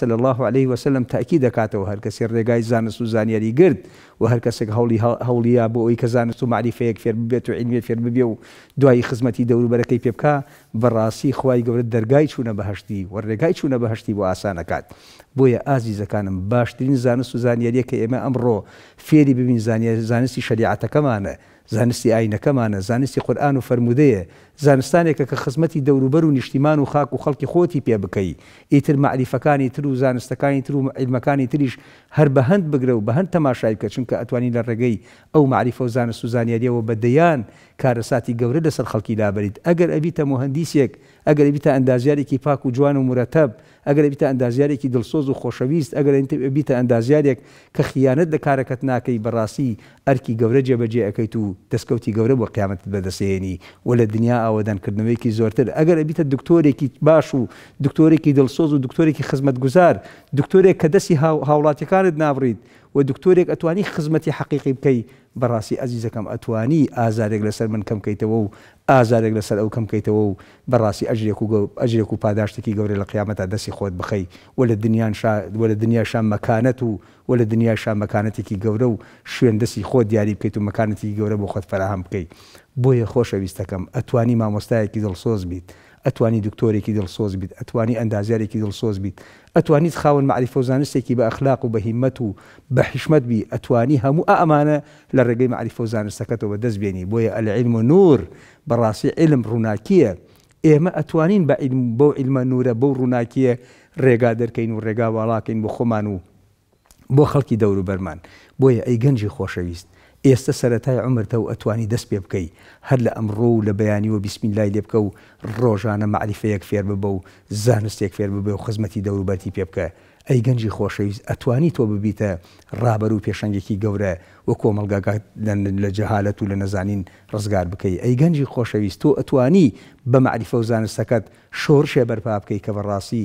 صلی الله علیه وسلم تاکید كاتو هەر کەسی ڕێگای زانست و زانیاری گرت و هەر کەسێک هەوڵی هەوڵیا بۆ ئەوی کە زانست و معریفەیەک فێر ببێت و عینێ فێر ببێ و دوایی خزمەتی دەوروبەرەکەی پێ بکە بەڕاستی خی گەورە دەرگای چوونە بەهشتی و ڕێگای چوونە بەهشتی بۆ ئاسانەکات بۆیە ئازیزەکانم باشترین زانست و زانیاریە کە ئێمە ئەمڕۆ فێری ببین زانستی شریعەتەکەمانە زانستی ئاینەکەمانە زانستی قورآن و فرموودەیە زانستانێکە کە خزمەتی دەوروبەر و نیشتیمان و خاک و خەڵکی خۆتی پێ بکەی ئیتر معریفەکانی تر و زانستەکانی تر و علمەکانی تریش هەر بە هەند بگرە و بە هەند تەماشای بکە چونکە ئەتوانی لە ڕێگەی ئەو معریفە و زانست و زانیاریەوە بە دەیان کارەساتی گەورە لەسەر خەڵکی دابیت ئەگەر ئەبیتە مهندیسێک ئەگەر ئەبیتە ئەندازیارێکی پاک و جوان و مرەتەب ئەگەر بیتە ئەندازیارێکی دڵسۆز و خۆشەویست ئەگەر بیتە ئەندازیارێک کە خیانەت لە کارەکەت ناکەی بەڕاستی ئەرکی گەورە جێبەجێ ئەەکەیت و دەستکەوتی گەورە بۆ قیامەت بەدەسێنی و لە دنیا ئاوادانکردنەوەیکی زۆرتر ئەگەر بیتە دکتۆرێکی باش و دکتۆرێکی دڵسۆز و دکتۆرێکی خزمەت گوزار دکتۆرێک کە دەستی هاوڵاتیەکانت نابڕیت و دکتۆرێک ئەتوانی خزمەتی حقیقی بکەی بەڕاستی ئەزیزەکەم ئەتوانی ئازارێک لەسەر من کەم کەیتەوە و ئازارێک لەسەر ئەو کەم کەیتەوە و بەڕاستی ئەژێک و ئەژێک و پاداشتێکی گەورە لە قیامەتە دەستی خۆت بخەی و لە دنیان وە لە دنیا شان مەکانەت و وە لە دنیا شان مەکانەتێکی گەورە و شوێن دەستی خۆت دیاری بکەیت و مەکانەتی گەورە بۆ خۆت فەراهام بکەیت بۆیە خۆشەویستەکەم ئەتوانی مامۆستایەکی دڵسۆز بیت. اتواني دكتوري كي دل صوز بيت اتواني اندازاري كي دل صوز بيت اتواني تخاون معرفة وزانستي كي بأخلاق وبهمته بحشمت بي اتواني هم أمانة لرقي معرفة وزانستكت ودز بيني بويا العلم نور براسي علم روناكية إيه ما أتوانين بعلم بو علم نور بو روناكية ريقا دركين وريقا ولكن بخمانو بو خلقي دورو برمان بويا أي جنجي خوشويست ئێستا سەتای عمرتە و ئەتوانی دەست پێ بکەی هەر لە ئەمڕۆ و لە بەیانیوە بیسمین لای لێ بکە و ڕۆژانە معریفەیەک فێر ببە و زانستێک فێر ببێ و خزمەتی دەوروبەتی پێ بکە ئەی گەنجی خۆشەویست ئەتوانی تۆ ببیتە ڕابەر و پێشنگێکی گەورە وە کۆمەلگاگات لە جەهالەت و لە نەزانین ڕزگار بکەی ئەی گەنجی خۆشەویست تۆ ئەتوانی بە معریفە و زانستەکەت شۆڕشێ بەرپا بکەی کە بە ڕاستی.